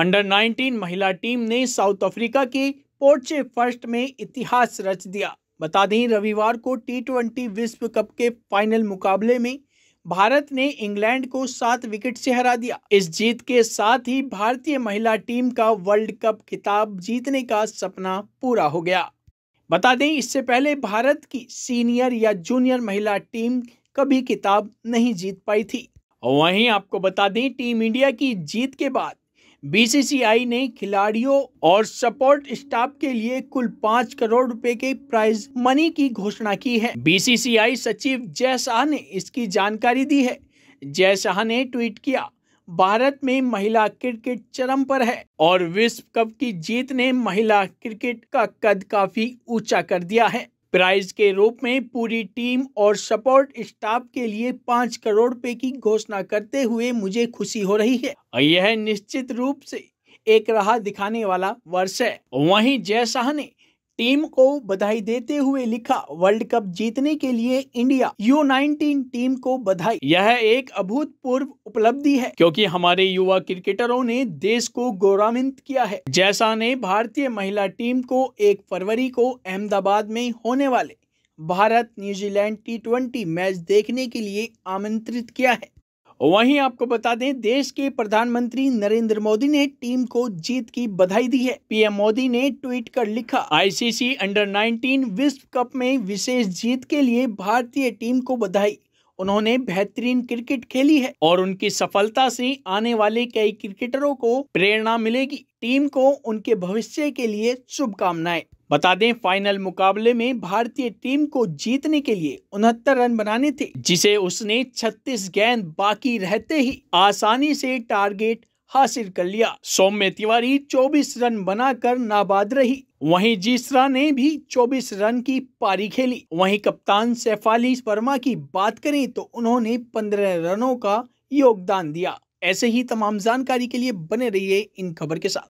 under 19 महिला team ने south Africa के पोर्चे फर्स्ट में इतिहास रच दिया बता दें रविवार को टी ट्वेंटी विश्व कप के फाइनल मुकाबले में भारत ने इंग्लैंड को सात विकेट से हरा दिया इस जीत के साथ ही भारतीय महिला टीम का वर्ल्ड कप खिताब जीतने का सपना पूरा हो गया बता दें इससे पहले भारत की सीनियर या जूनियर महिला टीम कभी किताब नहीं जीत पाई थी वहीं आपको बता दें टीम इंडिया की जीत के बाद बीसीसीआई ने खिलाड़ियों और सपोर्ट स्टाफ के लिए कुल पाँच करोड़ रुपए के प्राइज मनी की घोषणा की है बीसीसीआई सचिव जय शाह ने इसकी जानकारी दी है जय शाह ने ट्वीट किया भारत में महिला क्रिकेट चरम पर है और विश्व कप की जीत ने महिला क्रिकेट का कद काफी ऊंचा कर दिया है प्राइज के रूप में पूरी टीम और सपोर्ट स्टाफ के लिए पाँच करोड़ रुपए की घोषणा करते हुए मुझे खुशी हो रही है यह निश्चित रूप से एक राह दिखाने वाला वर्ष है वहीं जय शाह ने टीम को बधाई देते हुए लिखा वर्ल्ड कप जीतने के लिए इंडिया यू नाइनटीन टीम को बधाई यह एक अभूतपूर्व उपलब्धि है क्योंकि हमारे युवा क्रिकेटरों ने देश को गौरवान्वित किया है जैसा ने भारतीय महिला टीम को एक फरवरी को अहमदाबाद में होने वाले Bharat New Zealand T twenty match देखने के लिए आमंत्रित किया है वहीं आपको बता दें देश के प्रधानमंत्री नरेंद्र मोदी ने टीम को जीत की बधाई दी है पीएम मोदी ने ट्वीट कर लिखा आईसीसी अंडर 19 विश्व कप में विशेष जीत के लिए भारतीय टीम को बधाई उन्होंने बेहतरीन क्रिकेट खेली है और उनकी सफलता से आने वाले कई क्रिकेटरों को प्रेरणा मिलेगी टीम को उनके भविष्य के लिए शुभकामनाएं बता दें फाइनल मुकाबले में भारतीय टीम को जीतने के लिए उनहत्तर रन बनाने थे जिसे उसने 36 गेंद बाकी रहते ही आसानी से टारगेट हासिल कर लिया सौम्य तिवारी 24 रन बनाकर नाबाद रही वहीं जीसरा ने भी 24 रन की पारी खेली वहीं कप्तान सैफाली वर्मा की बात करें तो उन्होंने 15 रनों का योगदान दिया ऐसे ही तमाम जानकारी के लिए बने रहिए इन खबर के साथ